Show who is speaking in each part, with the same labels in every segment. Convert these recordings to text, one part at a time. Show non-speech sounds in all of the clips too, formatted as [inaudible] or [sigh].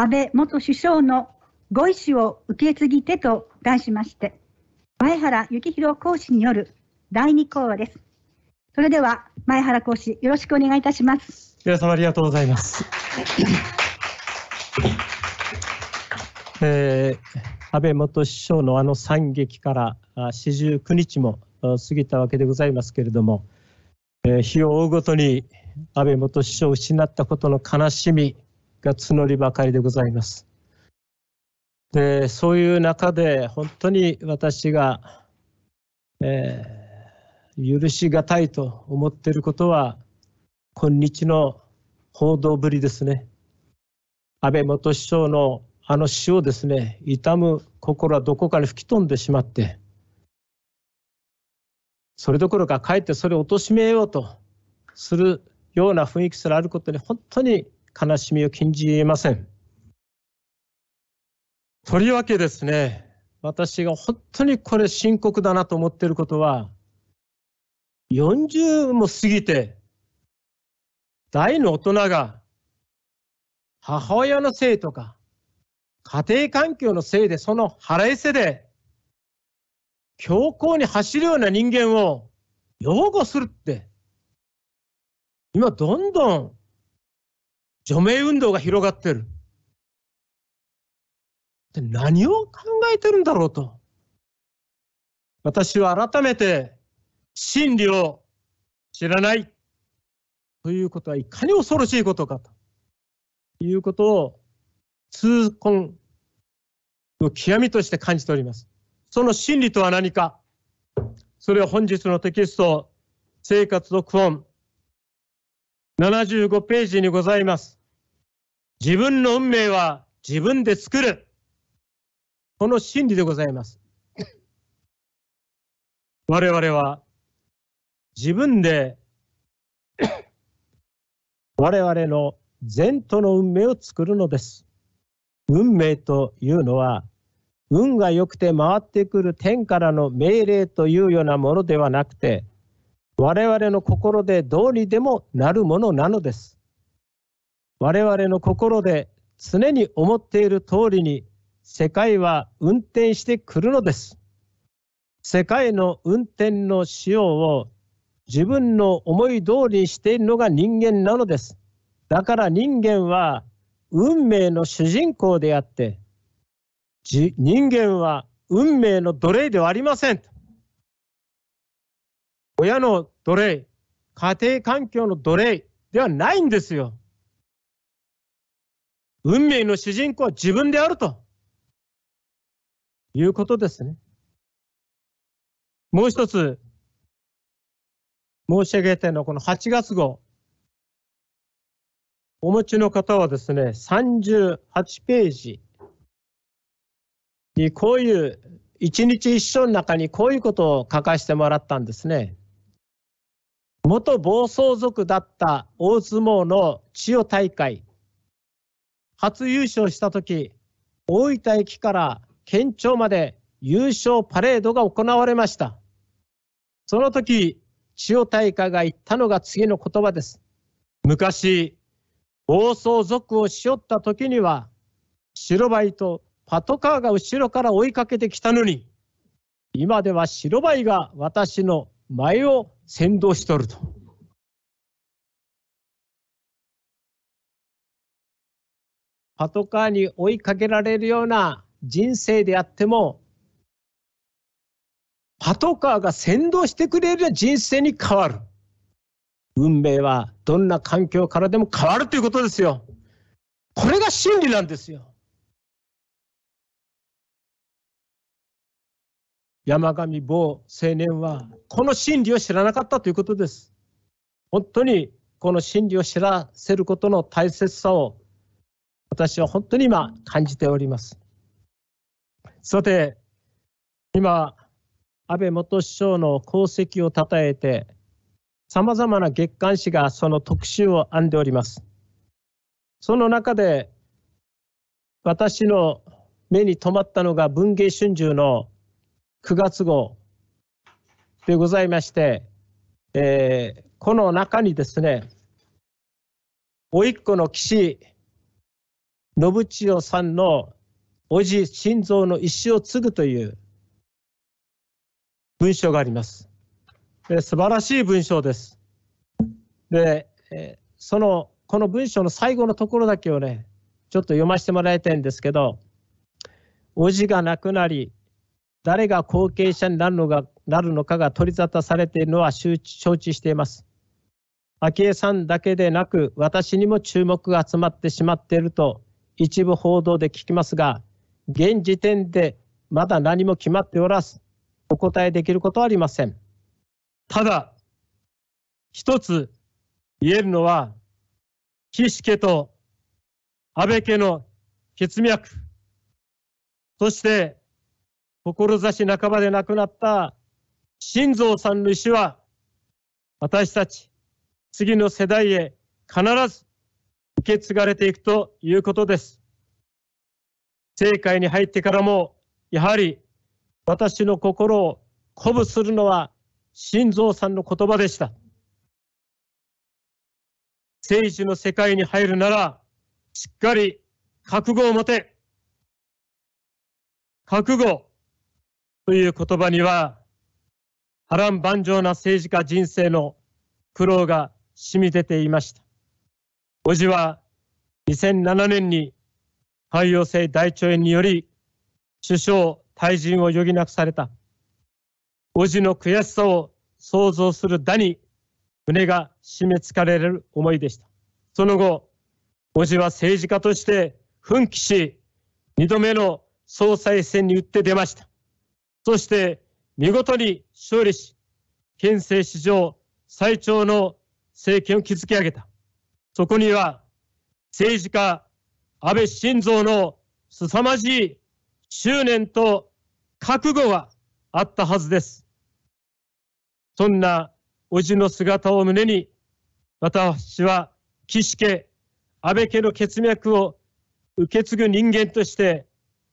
Speaker 1: 安倍元首相のご意志を受け継ぎてと題しまして、前原幸宏講師による第二講話です。それでは前原講師、よろしくお願いいたします。皆様ありがとうございます。えー、安倍元首相のあの惨劇から四十九日も過ぎたわけでございますけれども、えー、日を追うごとに安倍元首相を失ったことの悲しみ、が募りばかりでございます。でそういう中で本当に私が、えー、許しがたいと思っていることは今日の報道ぶりですね安倍元首相のあの死をですね痛む心はどこかに吹き飛んでしまってそれどころかかえってそれを貶めようとするような雰囲気すらあることに本当に悲しみを禁じ得ません。とりわけですね、私が本当にこれ深刻だなと思っていることは、40も過ぎて、大の大人が母親のせいとか、家庭環境のせいで、その腹いせで、強行に走るような人間を擁護するって、
Speaker 2: 今どんどん除名運動が広がってる。で何を考えてるんだろうと。私は改めて真理を知らな
Speaker 1: いということはいかに恐ろしいことかということを痛恨の極みとして感じております。その真理とは何か、それは本日のテキスト、生活続本75ページにございます。自分の運命は自分で作る。この真理でございます。
Speaker 2: 我々は自分で [coughs]
Speaker 1: 我々の前途の運命を作るのです。運命というのは運が良くて回ってくる天からの命令というようなものではなくて我々の心でどうにでもなるものなのです。我々の心で常に思っている通りに世界は運転してくるのです。世界の運転の仕様を自分の思い通りにしているのが人間なのです。だから人間は運命の主人公であって人間は運命の奴隷ではありません。親の奴隷、家庭環境の奴隷ではないんですよ。運
Speaker 2: 命の主人公は自分であるということですね。もう一つ申し上げたのはこの8月号。お持ちの方はですね、38
Speaker 1: ページにこういう一日一緒の中にこういうことを書かせてもらったんですね。元暴走族だった大相撲の千代大会。初優勝した時大分駅から県庁まで優勝パレードが行われました。その時、千代大化が言ったのが次の言葉です。昔、暴走族をしよった時には、白バイとパトカーが後ろから追いかけてきたのに、
Speaker 2: 今では白バイが私の前を先導しとると。パトカーに追いかけられるような人生であっても、
Speaker 1: パトカーが先導してくれる人生に変わる。
Speaker 2: 運命はどんな環境からでも変わるということですよ。これが真理なんですよ。山上某青年はこの真理を知らなかったということです。
Speaker 1: 本当にこの真理を知らせることの大切さを私は本当に今感じております。さて、今、安倍元首相の功績をたたえて、さまざまな月刊誌がその特集を編んでおります。その中で、私の目に留まったのが文藝春秋の9月号でございまして、えー、この中にですね、甥っ子の岸信千代さんの叔父心臓の石を継ぐという文章があります。で素晴らしい文章です。で、えそのこの文章の最後のところだけをねちょっと読ませてもらいたいんですけど叔父が亡くなり誰が後継者になるのがなるのかが取り沙汰されているのは承知しています。昭恵さんだけでなく私にも注目が集まってしまっていると一部報道で聞きますが、現時点でまだ何も決まっておらず、お答えできることはありません。ただ、一つ言えるのは、岸家と安倍家の血脈、そして、志半ばで亡くなった新蔵さんの意思は、私たち、次の世代へ必ず受け継がれていくということです。政界に入ってからも、やはり私の心を鼓舞するのは、新蔵さんの言葉でした。
Speaker 2: 政治の世界に入るなら、しっかり覚悟を持て。覚悟という
Speaker 1: 言葉には、波乱万丈な政治家人生の苦労が染み出ていました。叔父は2007年に潰瘍性大腸炎により首相退陣を余儀なくされた。叔父の悔しさを想像するだに胸が締め付かれる思いでした。その後、叔父は政治家として奮起し、2度目の総裁選に打って出ました。そして見事に勝利し、憲政史上最長の政権を築き上げた。そこには政治家安倍晋三の凄まじい執念と覚悟があったはずです。そんな叔父の姿を胸に、私は岸家、安倍家の血脈を受け継ぐ人間として、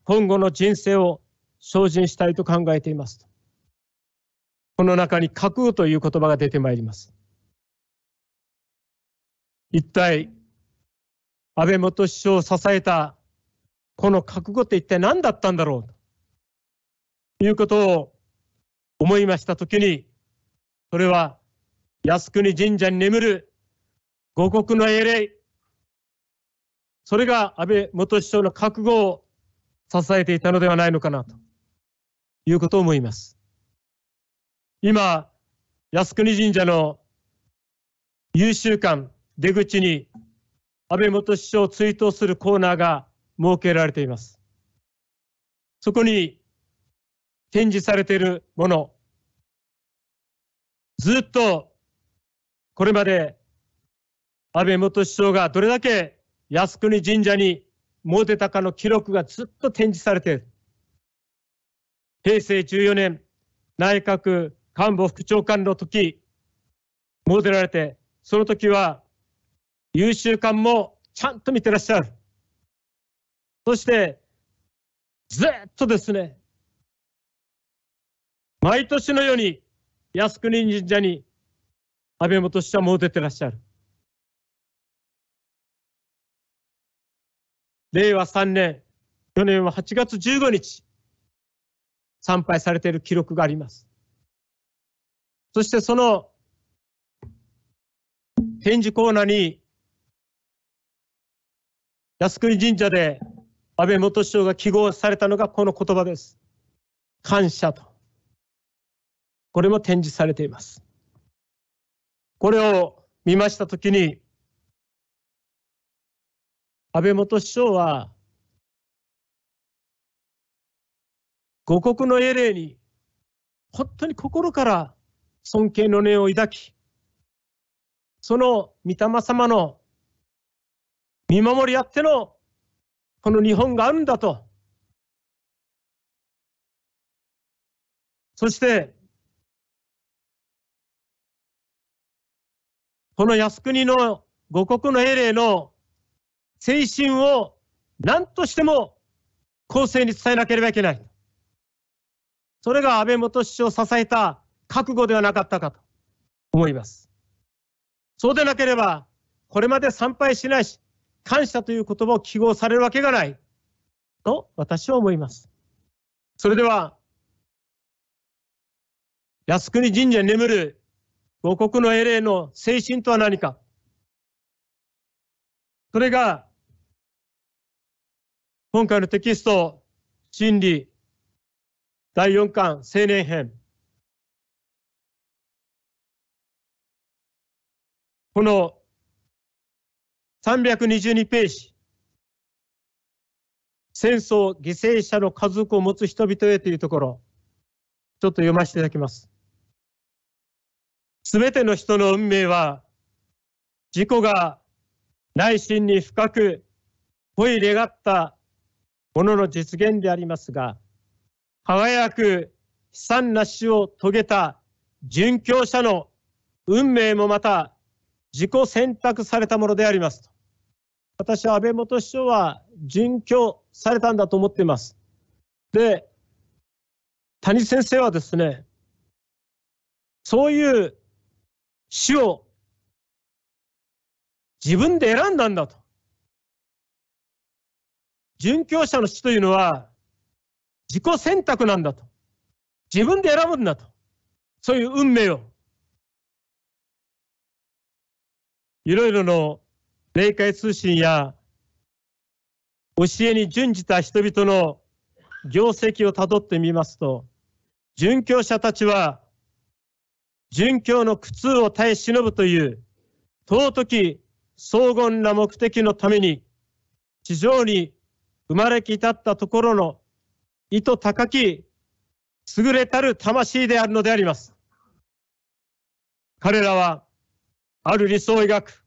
Speaker 1: 今後の人生を精進したいと考えています。この中に覚悟という言葉が出てまいります。一体、安倍元首相を支えたこの覚悟って一体何だったんだろうということを思いましたときに、それは靖国神社に眠る五穀の英霊、それが安倍元首相の覚悟を支えていたのではないのかなということを思います。今、靖国神社の優秀館、出口に安倍元首相を追悼するコーナーが
Speaker 2: 設けられています。そこに展示されているもの、ずっとこれま
Speaker 1: で安倍元首相がどれだけ靖国神社に詣でたかの記録がずっと展示されている。平成14年内閣官房副長官の時、詣でられて、その時は優秀習慣もちゃんと見てらっしゃる。
Speaker 2: そして、ずっとですね、毎年のように靖国神社に安倍元首相も出てらっしゃる。令和3年、去年は8月15日、参拝されている記録があります。そしてその展示コーナーに靖国神社
Speaker 1: で安倍元首相が記号されたのがこの言葉です。感謝と。
Speaker 2: これも展示されています。これを見ましたときに、安倍元首相は、五国の英霊に本当に心から尊敬の念を抱き、その御霊様の見守りあってのこの日本があるんだと。そして、この靖国の五国の英霊の精神を
Speaker 1: 何としても後世に伝えなければいけない。それが安倍元首相を支えた覚悟ではなかったかと思います。そうでなければ、これまで参拝しないし、感謝という言葉を記号されるわけがないと私は思います。それでは、
Speaker 2: 靖国神社に眠る五国の英霊の精神とは何か。それが、今回のテキスト、真理、第4巻、青年編。この322ページ。
Speaker 1: 戦争、犠牲者の家族を持つ人々へというところ、ちょっと読ませていただきます。すべての人の運命は、自己が内心に深く恋願ったものの実現でありますが、輝く悲惨な死を遂げた殉教者の運命もまた自己選択されたものであります私は安倍元首相は殉教されたんだと思っています。で、谷先生は
Speaker 2: ですね、そういう死を自分で選んだんだと。殉教者の死というのは自己選択なんだと。自分で選ぶんだと。そういう運命を。いろいろの霊界通信や
Speaker 1: 教えに準じた人々の業績をたどってみますと、殉教者たちは、殉教の苦痛を耐え忍ぶという、尊き荘厳な目的のために、地上に生まれきたったところの意図高き、優れたる魂であるのであります。彼らは、ある理想を描く、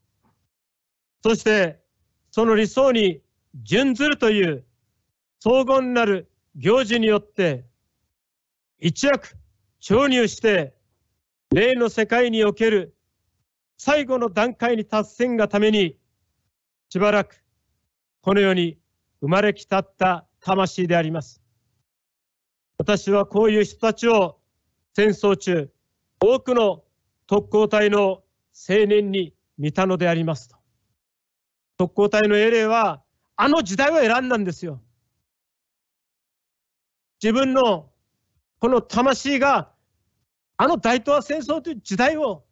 Speaker 1: そしてその理想に準ずるという荘厳なる行事によって一躍潮入して霊の世界における最後の段階に達せんがためにしばらくこの世に生まれきたった魂であります。私はこういう人たちを戦争中多くの特攻隊の青年に見たのでありますと。特攻隊の英霊は、あの時代を選
Speaker 2: んだんですよ。自分のこの魂が、あの大東亜戦争という時代を、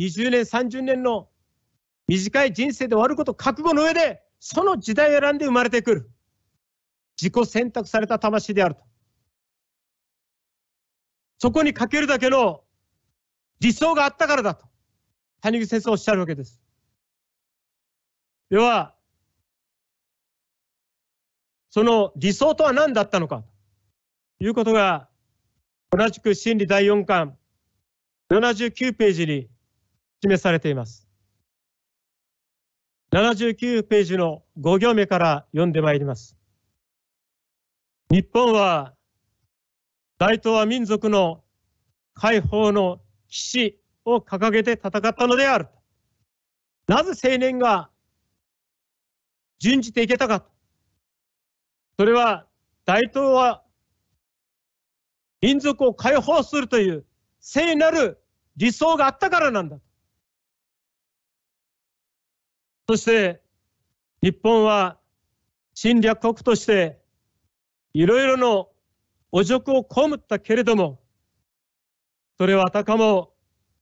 Speaker 1: 20年、30年の短い人生で終わること覚悟の上で、その時代を選んで生まれてくる。自己選択された魂であると。
Speaker 2: そこにかけるだけの理想があったからだと、谷口先生おっしゃるわけです。要は、その理想とは何だったのか、とい
Speaker 1: うことが、同じく真理第4巻、79ページに示されています。79ページの5行目から読んでまいります。日本は、大東亜民族の解放の騎士を掲げ
Speaker 2: て戦ったのである。なぜ青年が準じていけたか。それは大東亜民族を解放するという聖なる理想があったからなんだ。そして日本は侵略国としていろいろの汚
Speaker 1: 辱を被ったけれども、それはあたかも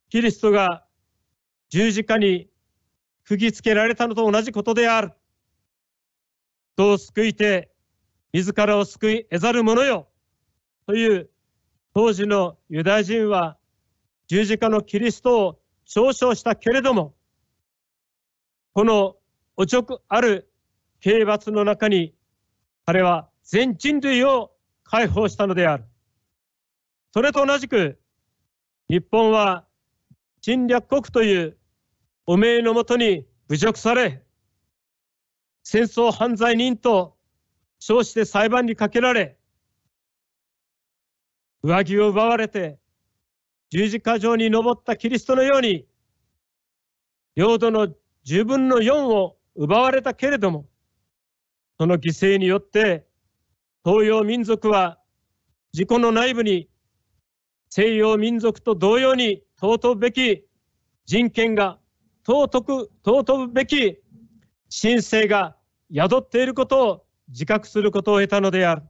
Speaker 1: キリストが十字架に釘付けられたのと同じことである。人を救いて、自らを救い得ざる者よという当時のユダヤ人は十字架のキリストを嘲笑したけれども、このおちょくある刑罰の中に、彼は全人類を解放したのである。それと同じく、日本は侵略国という汚名のもとに侮辱され、戦争犯罪人と称して裁判にかけられ、上着を奪われて十字架上に登ったキリストのように、領土の十分の四を奪われたけれども、その犠牲によって、東洋民族は自己の内部に西洋民族と同様に尊ぶべき人権が尊く尊ぶべき神聖が宿っていることを自覚することを得たのである。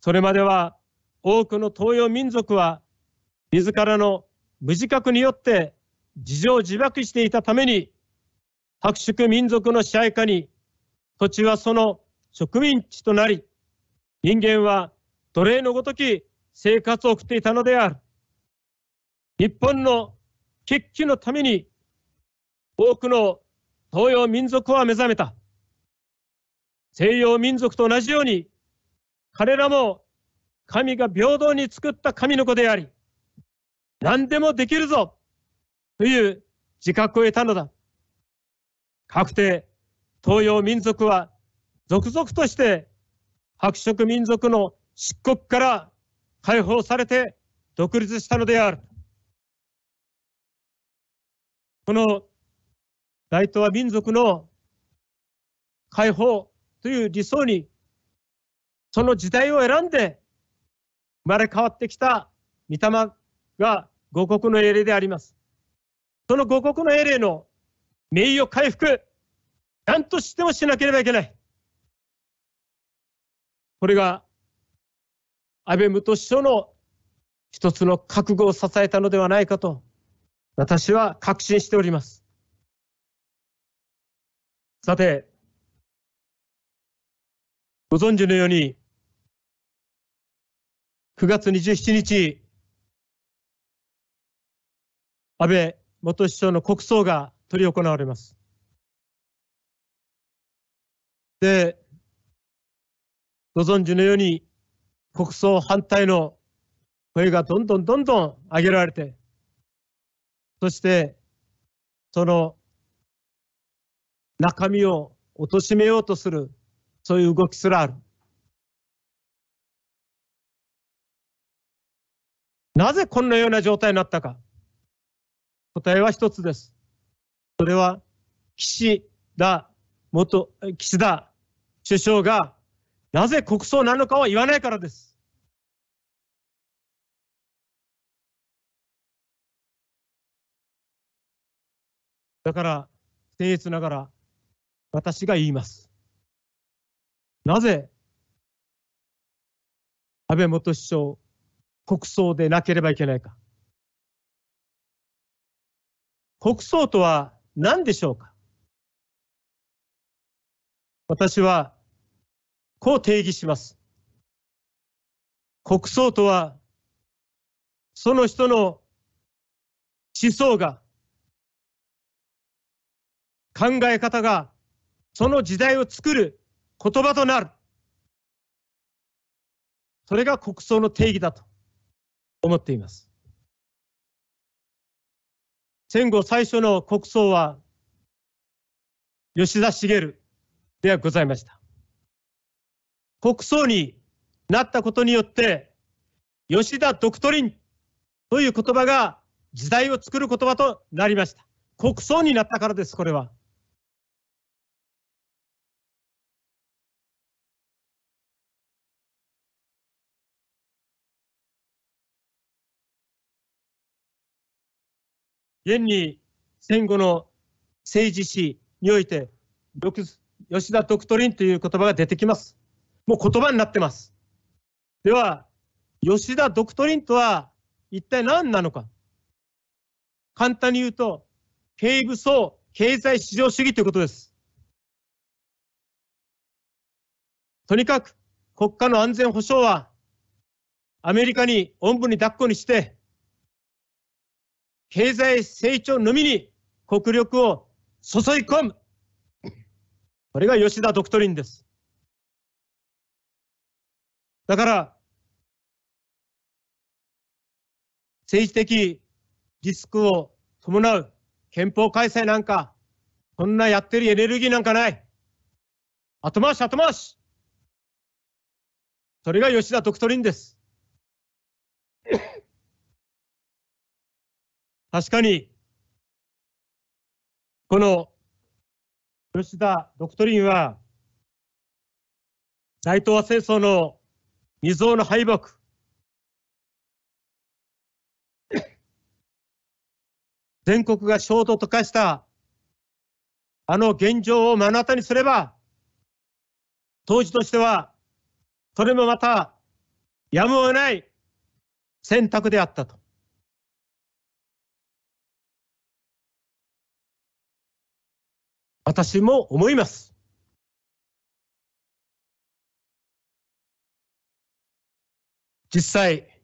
Speaker 1: それまでは多くの東洋民族は自らの無自覚によって自情自爆していたために白色民族の支配下に土地はその植民地となり人間は奴隷のごとき生活を送っていたのである。日本の決起のために多くの東洋民族は目覚めた。西洋民族と同じように、彼らも神が平等に作った神の子であり、何でもできるぞという自覚を得たのだ。かくて、東洋民族は続々として白色民族の漆黒か
Speaker 2: ら解放されて独立したのである。この大東亜民族の解放という理想に、その時代を選んで
Speaker 1: 生まれ変わってきた御霊が五国の英霊であります。
Speaker 2: その五国の英霊の名誉回復、何としてもしなければいけない。これが
Speaker 1: 安倍元首相の一つの覚悟を支えたのではないかと、
Speaker 2: 私は確信しております。さて、ご存知のように、9月27日、安倍元首相の国葬が執り行われます。で、ご存知のように、国
Speaker 1: 葬反対の声がどんどんどんどん上げられて、
Speaker 2: そして、その中身を貶めようとする、そういう動きすらある。なぜこんなような状態になったか。答えは一つです。それは岸田元、岸田首相がなぜ国葬なのかは言わないからです。だから、僭越ながら、私が言います。なぜ安倍元首相、国葬でなければいけないか。国葬とは何でしょうか私はこう定義します。国葬とは、その人の思想が、考え方がその時代を作る言葉となる。それが国葬の定義だと思っています。戦後最初の国葬は、吉田茂
Speaker 1: ではございました。国葬になったことによって、吉田ドクトリンという言葉が時代を作る言
Speaker 2: 葉となりました。国葬になったからです、これは。現に戦後の政治史において
Speaker 1: 吉田ドクトリンという言葉が出てきます。もう言葉になってます。では、吉田ドクトリンとは一体何なのか。簡単に言うと、経武装経済市場主義ということです。
Speaker 2: とにかく国家の安全保障はアメリカにおんぶに抱っこにして経済
Speaker 1: 成長のみに国力を注い込む。これ
Speaker 2: が吉田ドクトリンです。だから、政治的リスクを
Speaker 1: 伴う憲法改正なんか、そんなやってるエネルギーなんかない。
Speaker 2: 後回し後回し。それが吉田ドクトリンです。確かに、この吉田ドクトリンは、大東亜戦争の未曾有の敗北、[coughs] 全国が衝突と化したあの現状を目の当たりにすれば、当時としては、それもまたやむを得ない選択であったと。私も思います。実際、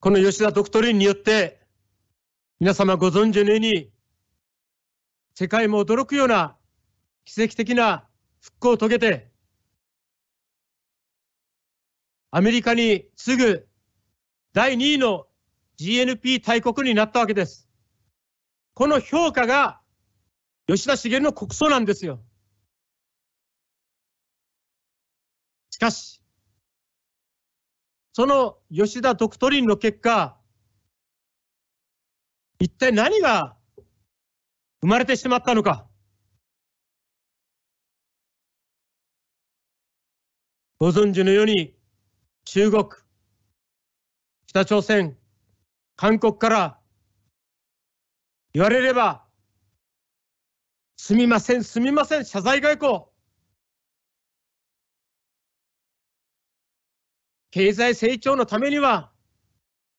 Speaker 2: この吉田ドクトリンによって、皆様ご存知のように、世界も驚くような奇跡的な復興を遂げて、アメ
Speaker 1: リカに次ぐ第2位の GNP 大国になったわけです。
Speaker 2: この評価が吉田茂の国葬なんですよ。しかし、その吉田ドクトリンの結果、一体何が生まれてしまったのか。ご存知のように、中国、北朝鮮、韓国から、言われれば、すみません、すみません、謝罪外交。経済成長のためには、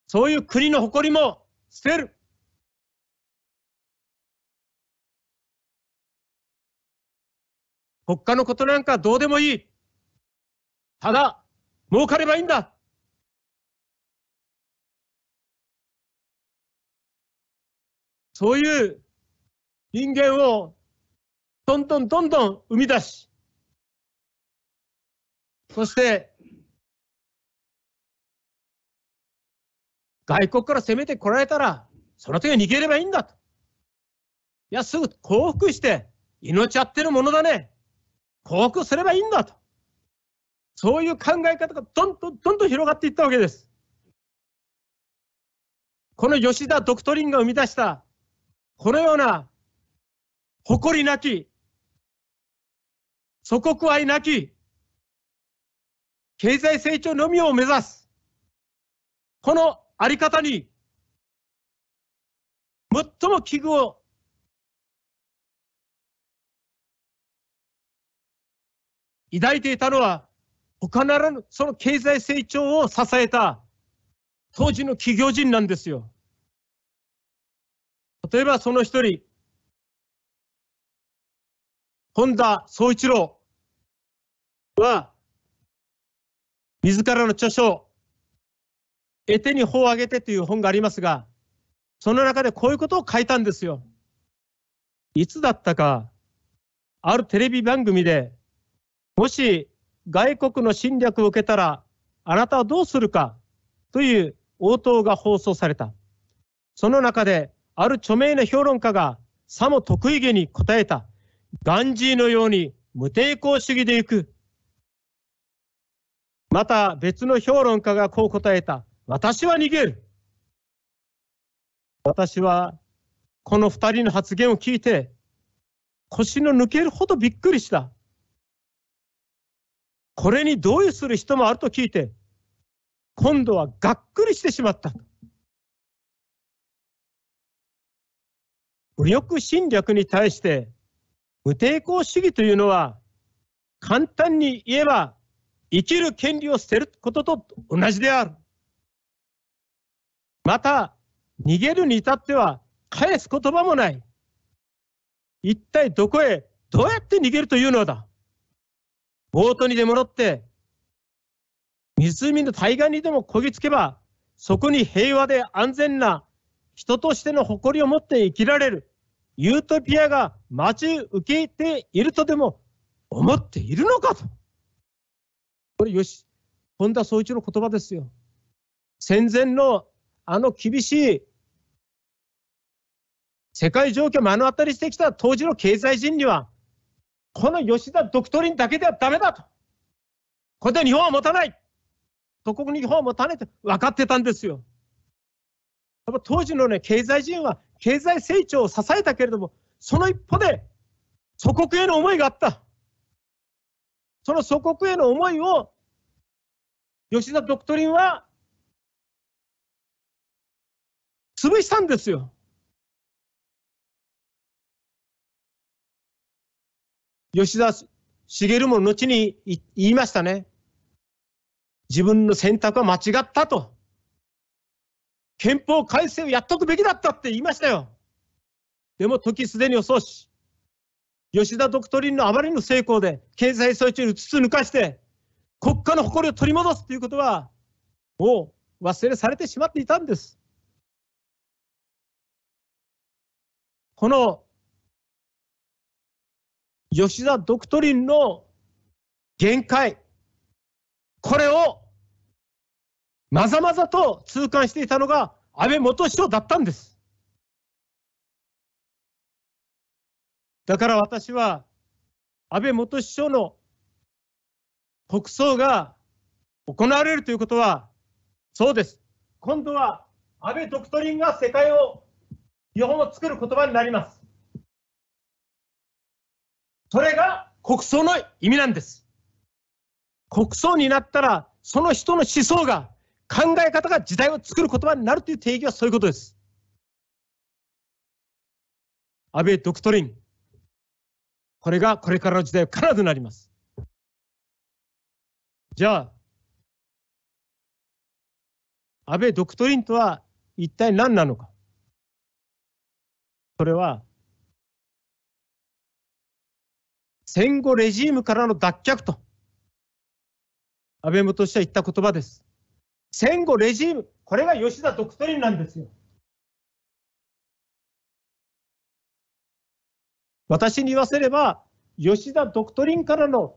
Speaker 2: そういう国の誇りも捨てる。国家のことなんかどうでもいい。ただ、儲かればいいんだ。そういう人間をどんどんどんどん生み出し、そして、外国から攻めてこられたら、その時は逃げればいいんだと。いや、すぐ降伏して、命あってるものだ
Speaker 1: ね。降伏すればいいんだと。そういう考え方がどんどんどんど
Speaker 2: ん広がっていったわけです。この吉田ドクトリンが生み出した、このような誇りなき祖国愛なき経済成長のみを目指す。このあり方に、最も危惧を抱いていたのは、他ならぬその経済成長を支えた当時の企業人なんですよ。例えばその一人、本田総一郎は、自らの著
Speaker 1: 書、得手に法を挙げてという本がありますが、その中でこういうことを書いたんですよ。いつだったか、あるテレビ番組で、もし外国の侵略を受けたら、あなたはどうするかという応答が放送された。その中で、ある著名な評論家が、さも得意げに答えた。ガンジーのように無抵抗主義で行く。また別の評論家がこう答えた。私は逃げる。私はこの二人の発言を聞いて腰の抜けるほどびっくり
Speaker 2: した。これに同意する人もあると聞いて、今度はがっくりしてしまった。武力侵略に対して無抵抗主義という
Speaker 1: のは、簡単に言えば、生きる権利を捨てることと同じである。また、逃げるに至っては、返す言葉もない。一体どこへ、どうやって逃げるというのだ。ボートにでも乗って、湖の対岸にでもこぎつけば、そこに平和で安全な人としての誇りを持って生きられる。ユートピアが待ち受けているとでも思っているのかと。これ、よし、本田総一の言葉ですよ。戦前のあの厳しい世界状況を目の当たりしてきた当時の経済人には、この吉田ドクトリンだけではだめだと。これで日本は持たない。祖国に日本は持たないと分かってたんですよ。やっぱ当時のね、経済人は経済成長を支えたけれども、その一歩で祖国への思いがあった。
Speaker 2: その祖国への思いを、吉田ドクトリンは、潰したんですよ。吉田茂も後に言いましたね。自分の選
Speaker 1: 択は間違ったと。憲法改正をやっとくべきだったって言いましたよ。でも時すでに遅し、吉田ドクトリンのあまりの成功で、経済措置をうつつ抜かして、国家の誇りを取り戻すということは、
Speaker 2: もう忘れされてしまっていたんです。この吉田ドクトリンの限界、これをまざまざと痛感していたのが安倍元首相だったんです。だから私は、安倍元首相の国葬が行われるということ
Speaker 1: は、そうです。今度は安倍ドクトリンが世界を、
Speaker 2: 日本を作る言葉になります。それが国葬の意味なんです。国葬になったら、その人の思想
Speaker 1: が考え方が時代を作る言葉になるという定義はそういうことです。
Speaker 2: 安倍ドクトリン。これがこれからの時代必ずなります。じゃあ、安倍ドクトリンとは一体何なのか。それは、戦後レジームからの脱却と、安倍元氏は言った言葉です。戦後レジーム、これが吉田ドクトリンなんですよ。私に言わせれば、吉田ドクトリンからの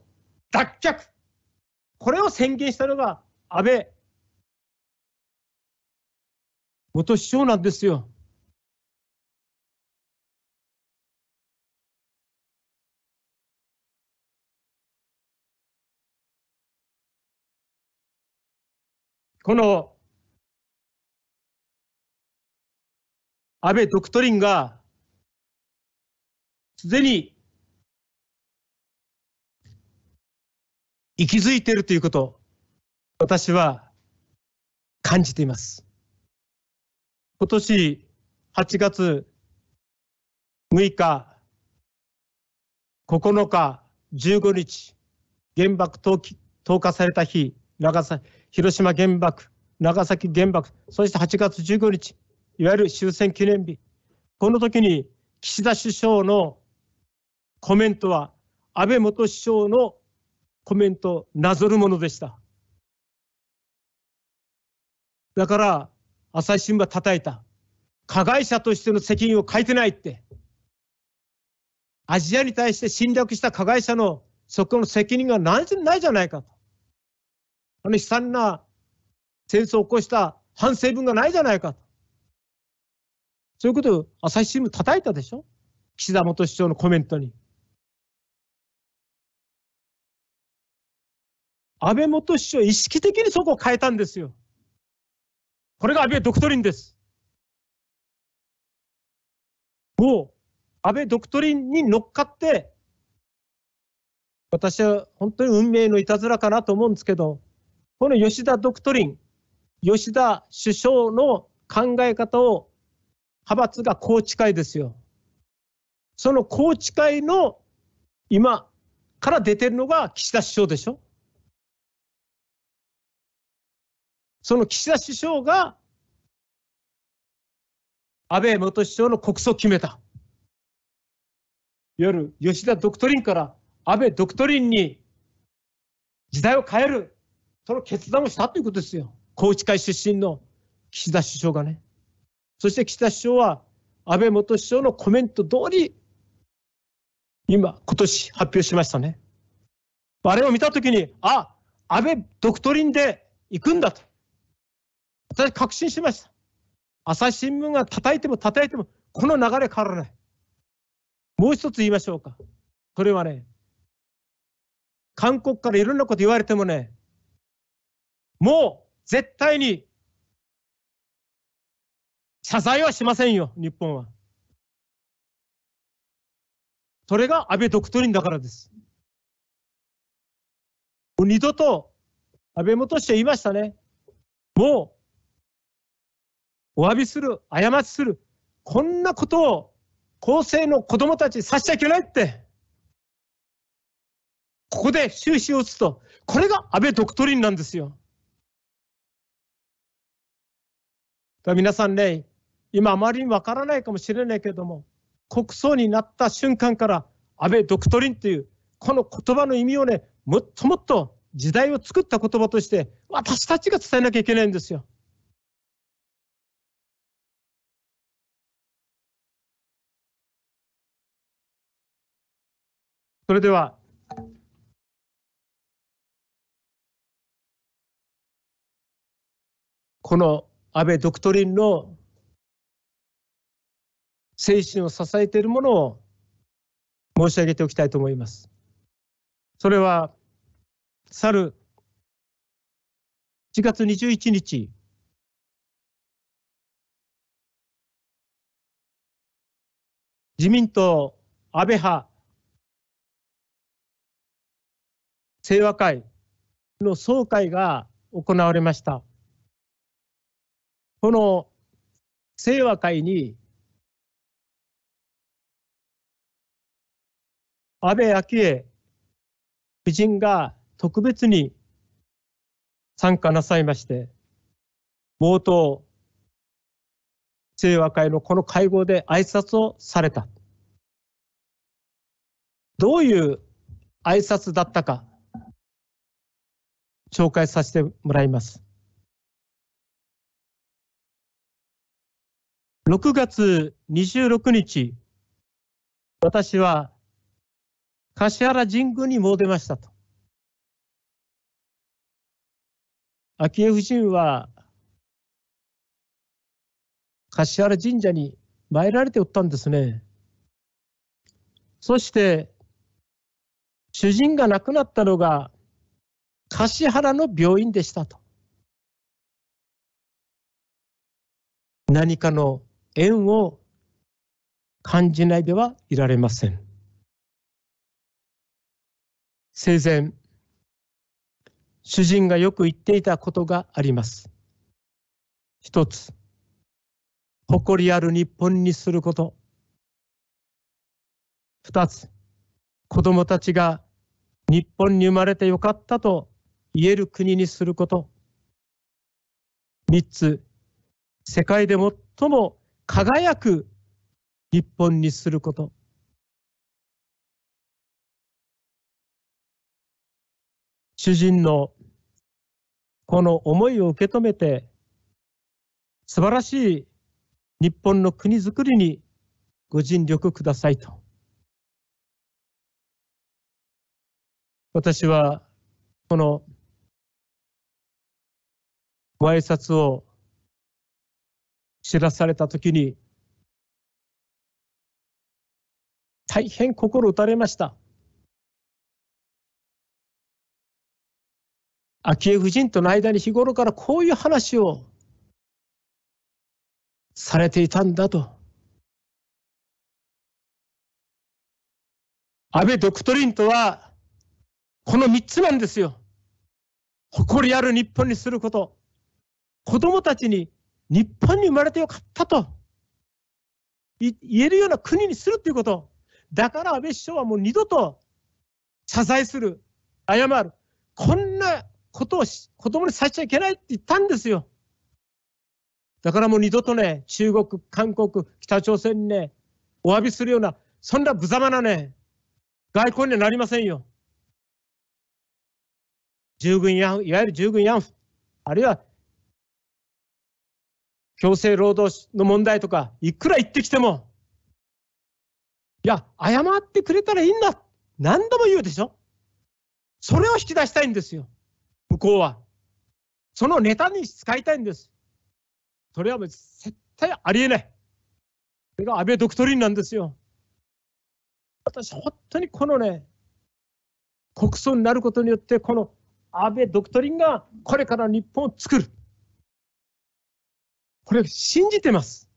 Speaker 2: 脱却、これを宣言したのが安倍元首相なんですよ。この安倍ドクトリンがすでに息づいているということ、私は感じています。今年8月6日、9日、
Speaker 1: 15日、原爆投投下された日、長崎広島原爆、長崎原爆、そして8月15日、いわゆる終戦記念日、この時に岸田首相のコメントは、安倍元首相のコメントなぞるものでした。だから、朝日新聞叩いた。加害者としての責任を書いてないって。アジアに対して侵略した加害者のそこの責任がないじゃないかと。あの悲惨な戦争を起こした反省文がないじゃないかと。そういうことを
Speaker 2: 朝日新聞叩いたでしょ岸田元首相のコメントに。安倍元首相、意識的にそこを変えたんですよ。これが安倍ドクトリンです。もう、安倍ドクトリンに乗っかって、
Speaker 1: 私は本当に運命のいたずらかなと思うんですけど、この吉田ドクトリン、吉田首相の考え方を派閥が宏池会ですよ。その宏池会の今
Speaker 2: から出てるのが岸田首相でしょ。その岸田首相が安倍元首相の国葬を決めた。夜、吉田ドクトリンから安
Speaker 1: 倍ドクトリンに時代を変えるその決断をしたということですよ。宏池会出身の岸田首相がね。そして岸田首相は安倍元首相のコメント通り、今、今年発表しましたね。あれを見たときに、あ、安倍ドクトリンで行くんだと。私確信しました。朝日新聞が叩いても叩いても、この流れ変わらない。もう一つ言いましょうか。これはね、
Speaker 2: 韓国からいろんなこと言われてもね、もう絶対に謝罪はしませんよ、日本は。それが安倍ドクトリンだからです。もう二度と安倍元首相言いましたね。もう、お詫びする、過ちする、こん
Speaker 1: なことを後世の子供たちにさせちゃいけないって。ここで終始を打つと、これが安倍ドクトリンなんですよ。皆さんね、今あまりにわからないかもしれないけれども、国葬になった瞬間から安倍ドクトリンという、この言葉の意味をね、もっともっと時代を作った言葉として、私たちが伝え
Speaker 2: なきゃいけないんですよ。それでは、この安倍ドクトリンの精神を支えているものを
Speaker 1: 申し上げておきたいと思います。
Speaker 2: それは、去る1月21日、自民党安倍派清和会の総会が行われました。この清和会に安倍昭恵夫人が特別に参加なさいまして、冒頭、清和会のこの会合で挨拶をされた。どういう挨拶だったか、紹介させてもらいます。6月26日、私は橿原神宮に詣でましたと。昭恵夫人は橿原神社に参られておったんですね。そして、主人が亡くなったのが橿原の病院でしたと。何かの縁を感じないではいられません。生前、主人がよく言っていたことがあります。一つ、誇りある日本にすること。二つ、子供たちが
Speaker 1: 日本に生まれてよかったと言える国にすること。
Speaker 2: 三つ、世界で最も輝く日本にすること。主人のこの思いを受け止めて素晴らしい日本の国づくりにご尽力くださいと私はこのご挨拶を知らされたときに大変心打たれました。昭恵夫人との間に日頃からこういう話をされていたんだと。安倍ドクトリンとは、この3つなんですよ。誇りある日本にすること。
Speaker 1: 子供たちに日本に生まれてよかったと言えるような国にするということ、だから安倍首相はもう二度と謝罪する、謝る、こんなことを子供にさせちゃいけないって言ったんですよ。だからもう二度とね、中国、韓国、北朝鮮にね、お詫びするような、そんな無様なね、外交にはなりませんよ。
Speaker 2: 従軍慰安婦、いわゆる従軍慰安婦、あるいは強制労働の問題とか、いくら言ってきても、
Speaker 1: いや、謝ってくれたらいいんだ。何度も言うでしょ。それを引き出したいんですよ。向こうは。そのネタに使いたいんです。それはもう絶対ありえない。それが安倍ドクトリンなんですよ。私、本当にこのね、国葬になることによって、この安倍ドクトリンがこれから日本を作る。
Speaker 2: これ信じてます。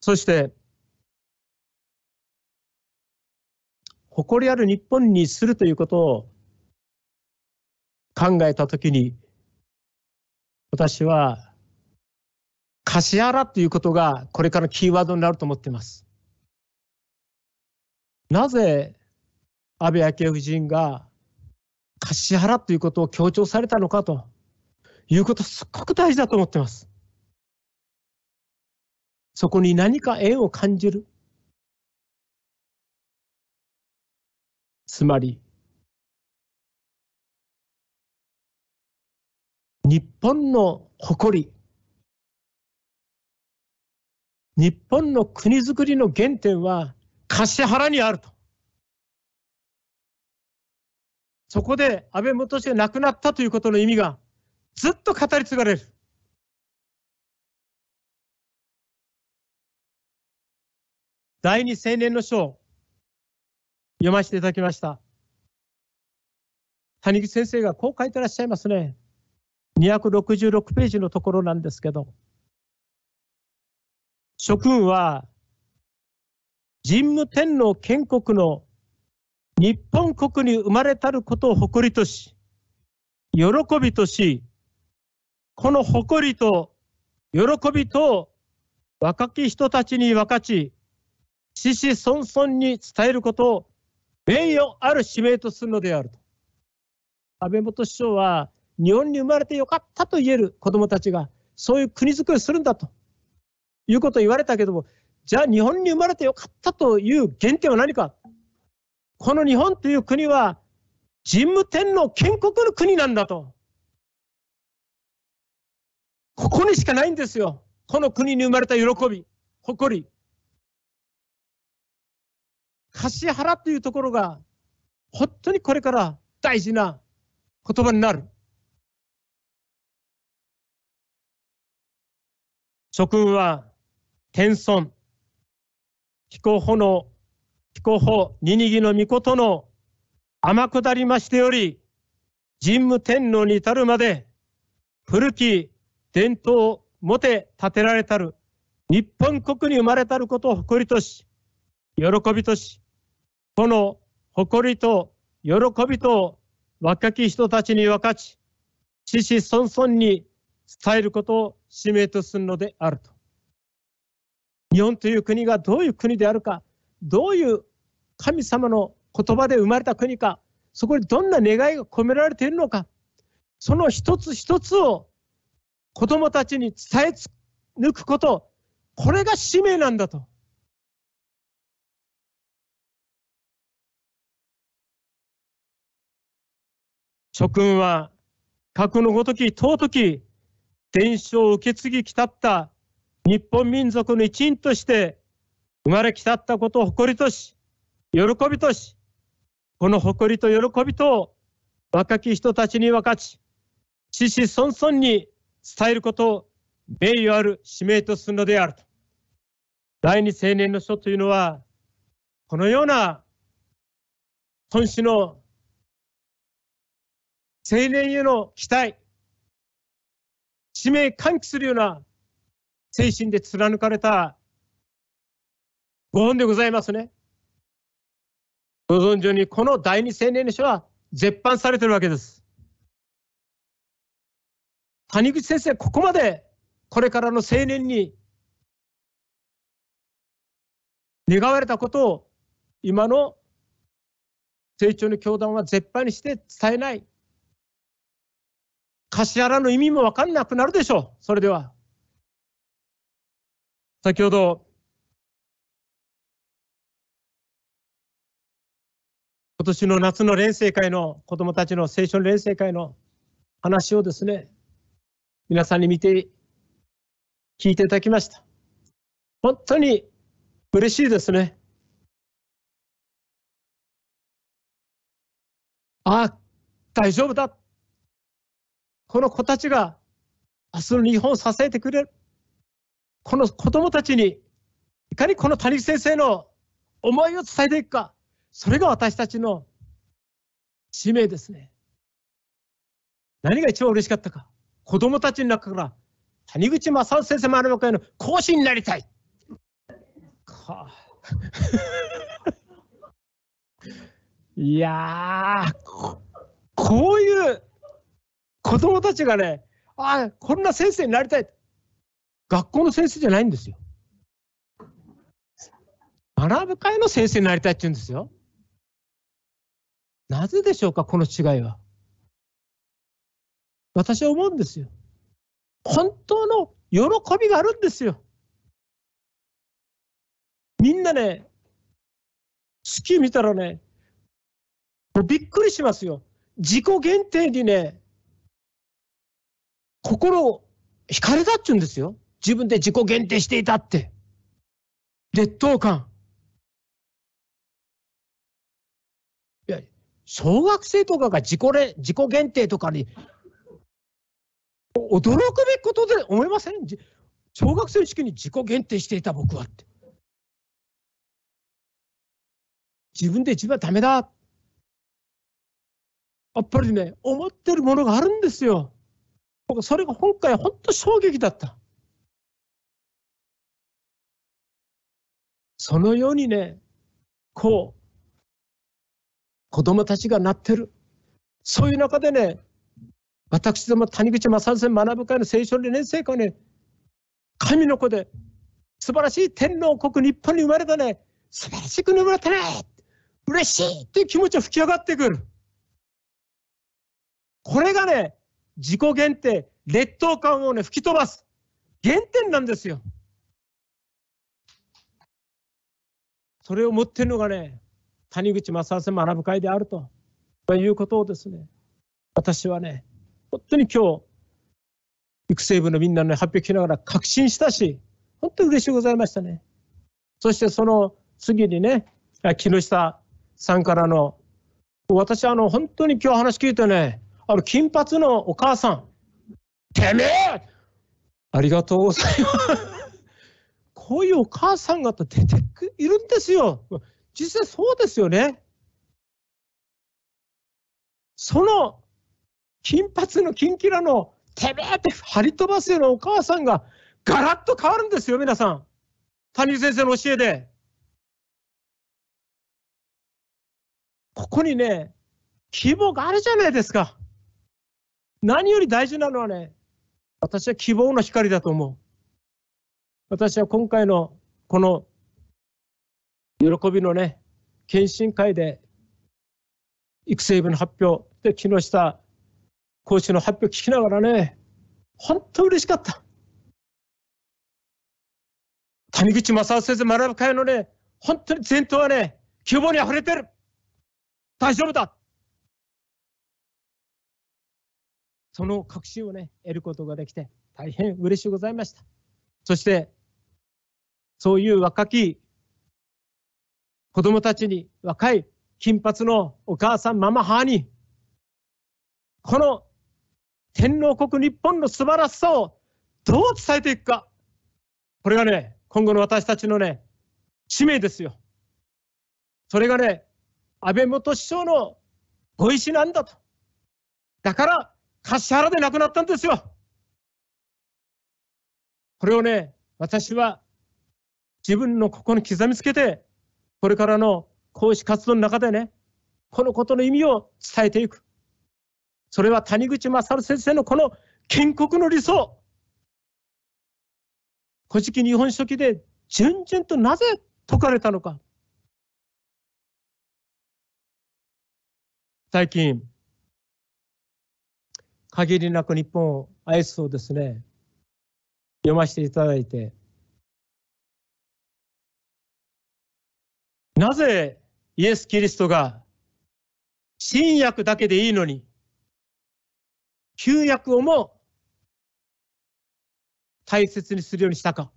Speaker 2: そして、誇りある日本にするということを考えたときに、私は、
Speaker 1: 柏原ということがこれからのキーワードになると思っています。なぜ安倍昭恵夫人が貸し払ということを強調されたのかということすっごく大事だと思ってます。
Speaker 2: そこに何か縁を感じる。つまり、日本の誇り、日本の国づくりの原点は橿原にあると。そこで安倍元首相が亡くなったということの意味がずっと語り継がれる。第二青年の書を読ませていただきました。谷口先生
Speaker 1: がこう書いてらっしゃいますね。266ページのところなんですけど、諸君は神武天皇建国の日本国に生まれたることを誇りとし、喜びとし、この誇りと喜びと若き人たちに分かち、子子孫々に伝えることを名誉ある使命とするのであると。安倍元首相は日本に生まれてよかったと言える子どもたちがそういう国づくりをするんだということを言われたけどもじゃあ日本に生まれてよかったという原点は何かこの日本という国は神武天皇建国
Speaker 2: の国なんだと。ここにしかないんですよ。この国に生まれた喜び、誇り。柏原というところが、本当にこれから大事な言葉になる。諸君は、天孫、気候炎、
Speaker 1: 候法二二義の御事の天下りましてより、神武天皇に至るまで、古き伝統をもて立てられたる、日本国に生まれたることを誇りとし、喜びとし、この誇りと喜びと若き人たちに分かち、子子孫孫に伝えることを使命とするのであると。日本という国がどういう国であるか、どういう神様の言葉で生まれた国か、そこにどんな願いが込められているのか、その一つ一つを子供たちに伝え
Speaker 2: 抜くこと、これが使命なんだと。諸君は過去のごとき尊き伝承を受け継ぎ来たった
Speaker 1: 日本民族の一員として生まれきたったことを誇りとし、喜びとし、この誇りと喜びとを若き人たちに分かち、子子孫孫に伝えることを名誉ある使命とするのであると。第二青年の書というのは、この
Speaker 2: ような本種の青年への期待、使命喚起するような
Speaker 1: 精神で貫かれたご本でございますね。
Speaker 2: ご存知に、この第二青年の書は絶版されてるわけです。谷口先生、ここまでこれからの青年に願われたことを今の成長の教団は絶版にして伝えない。柏原の意味も分かんなくなるでしょう、それでは。先ほど今年の夏の連成会の子どもたちの青春連成
Speaker 1: 会の話をですね、皆さんに見て、
Speaker 2: 聞いていただきました。本当に嬉しいですね。ああ、大丈夫だ。この子たちが明日の日本を支えてくれる。
Speaker 1: この子供たちに、いかにこの谷口先生の思いを伝えていくか。それが私たちの使命ですね。何が一番嬉しかったか。子供たちの中から、谷口正夫先生もあるのかの講師になりたい。いやこういう子供たちがね、あこんな先生になりたい。学校の先生じゃないんですよ。学ぶ会の先生になり
Speaker 2: たいって言うんですよ。なぜでしょうか、この違いは。私は思うんですよ。本当の喜びがあるんですよ。みんなね、月見たらね、もうびっくりしますよ。自己限定にね、心を惹かれたっちゅうんですよ。自分で自己限定していたって。劣等感。小学生とかが自己れ自己限定とかに驚くべきことで思いません小学生の時期に自己限定していた僕はって。自分で一番ダメだ。やっぱりね、思ってるものがあるんですよ。僕、それが今回、本当衝撃だった。そのようにね、こう、子供たちがなってる。そういう中でね、
Speaker 1: 私ども谷口正先学ぶ会の聖書理年生かね、神の子で、素晴らしい天皇国日本に生まれたね、素晴らしく生まれたね、嬉しいっていう気持ちが吹き上がってくる。これがね、自己限定、劣等感をね、吹き飛ばす。原点なんですよ。それを持ってるのがね、谷口正生学ぶ会であるということをですね、私はね、本当に今日、育成部のみんなの発表聞きながら確信したし、本当に嬉しいございましたね。そしてその次にね、木下さんからの、私、あの、本当に今日話聞いてね、あの、金髪のお母さん、てめえありがとうございます。[laughs] こういうお母さん方出ているんですよ。実際そうですよね。その金髪の金キラのてめえって張り飛ばすようなお母さんがガラッ
Speaker 2: と変わるんですよ、皆さん。谷先生の教えで。ここにね、希望があるじゃないですか。
Speaker 1: 何より大事なのはね、私は希望の光だと思う。私は今回のこの喜びのね検診会で育成部の発表で木下講師の発表聞きながらね本当嬉しかった
Speaker 2: 谷口正夫先生学ぶ会のね本当に前頭はね希望にあふれてる大丈夫だその確信をね得ることができて大変嬉しゅうございました
Speaker 1: そしてそういう若き子供たちに、若い金髪のお母さん、ママ、母に、この天皇国日本の素晴らしさをどう伝えていくか。これがね、今後の私たちのね、使命ですよ。それがね、安倍元首相のご意志なんだと。だから、柏原で亡くなったんですよ。これをね、私は自分のここに刻みつけて、これからの講師活動の中でね、このことの意味を伝えていく。それは谷口勝先生のこの建国の理想。
Speaker 2: 古事記日本書紀で順々となぜ解かれたのか。最近、限りなく日本を愛すをですね、読ませていただいて、なぜイエス・キリストが新薬だけでいいのに、旧約をも大切にするようにしたか。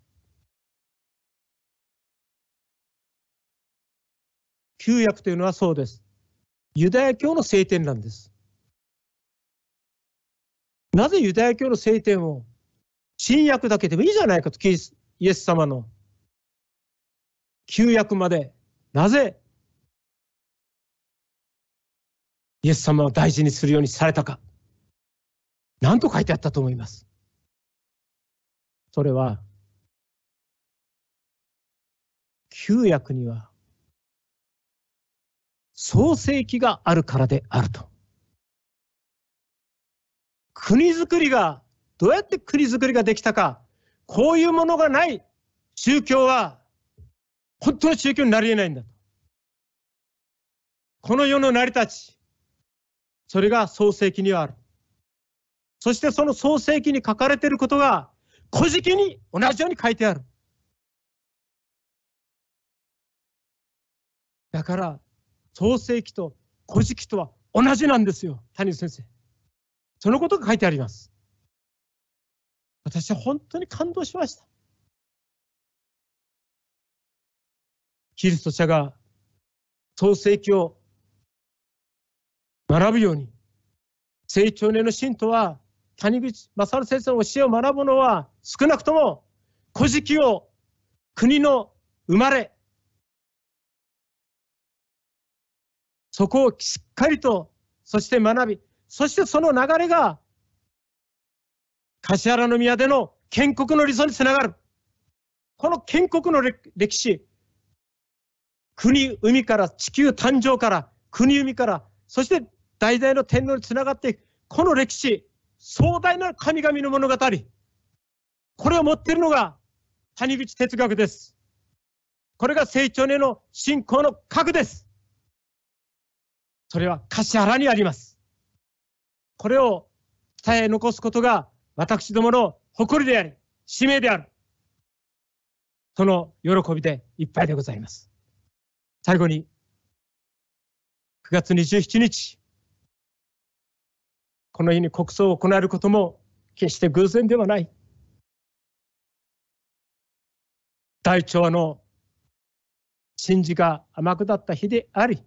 Speaker 2: 旧約というのはそうです。ユダヤ教の聖典なんです。
Speaker 1: なぜユダヤ教の聖典を新約だけでもいいじゃないかと、
Speaker 2: イエス様の旧約までなぜ、イエス様を大事にするようにされたか。何と書いてあったと思います。それは、旧約には創世記があるからであると。国づくりが、どうやって国づくりができたか、こういうも
Speaker 1: のがない宗教は本当の宗教になり得ないんだと。この世の成り立ち、それが創世記にはある。
Speaker 2: そしてその創世記に書かれていることが、古事記に同じように書いてある。だから、創世記と古事記とは同じなんですよ、谷先生。そのことが書いてあります。私は本当に感動しました。キリスト者が創世記を学ぶように、成長
Speaker 1: 年の信徒は、谷口正先生の教えを学ぶのは、少なくとも、
Speaker 2: 古事記を国の生まれ、そこをしっかりと、そして学び、そしてその流
Speaker 1: れが、橿原宮での建国の理想につながる。この建国の歴史、国、海から、地球誕生から、国、海から、そして代々の天皇につながっていく、この歴史、壮大な神々の物語、これを持っているのが谷口哲学です。これが成長への信仰の核です。それは橿原にあります。これを伝え残すことが私どもの誇りであり、使命である。
Speaker 2: その喜びでいっぱいでございます。最後に、9月27日、この日に国葬を行えることも決して偶然ではない。
Speaker 1: 大和の神事が天下った日
Speaker 2: であり、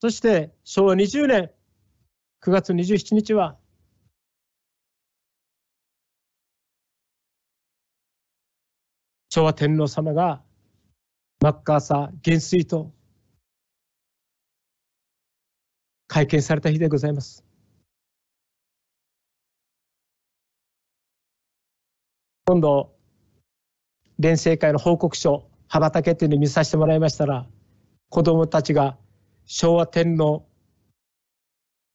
Speaker 2: そして昭和20年9月27日は、昭和天皇様がマッカーサー元帥と会見された日でございます。今度、連成会の報告書、羽ばたけっていうのを見させてもらいましたら、子ど
Speaker 1: もたちが昭和天皇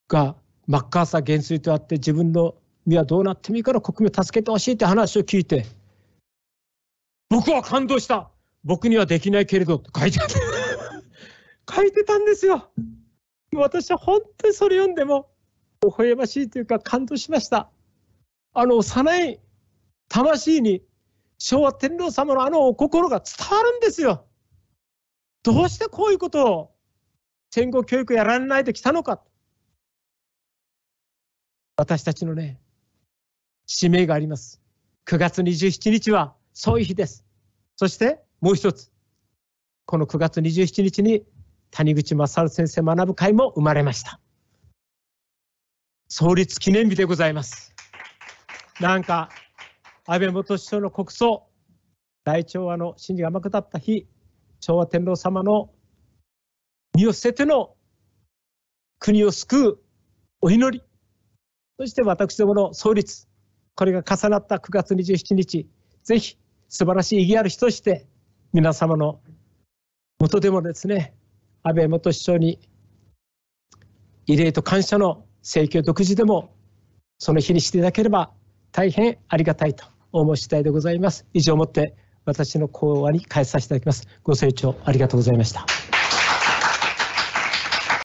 Speaker 1: がマッカーサー元帥とあって自分の身はどうなってもいいから国民を助けてほしいって話を聞いて僕は感動した僕にはできないけれどって書いてあった。書いてたんですよ。私は本当にそれ読んでも、微笑ましいというか感動しました。あの幼い魂に昭和天皇様のあのお心が伝わるんですよ。どうしてこういうことを戦後教育やられないできたのか。私たちのね、使命があります。9月27日はそういう日です。そして、もう一つ、この9月27日に谷口勝先生学ぶ会も生まれました。創立記念日でございます。なんか、安倍元首相の国葬、大調和の真理が甘くだった日、昭和天皇様の身を捨てての国を救うお祈り、そして私どもの創立、これが重なった9月27日、ぜひ素晴らしい意義ある日として、皆様のもとでもですね、安倍元首相に慰霊と感謝の政教独自でもその日にしていただければ大変ありがたいと思う次第でございます。以上をもって私の講話に返させていただきます。ご清聴ありがとうございました。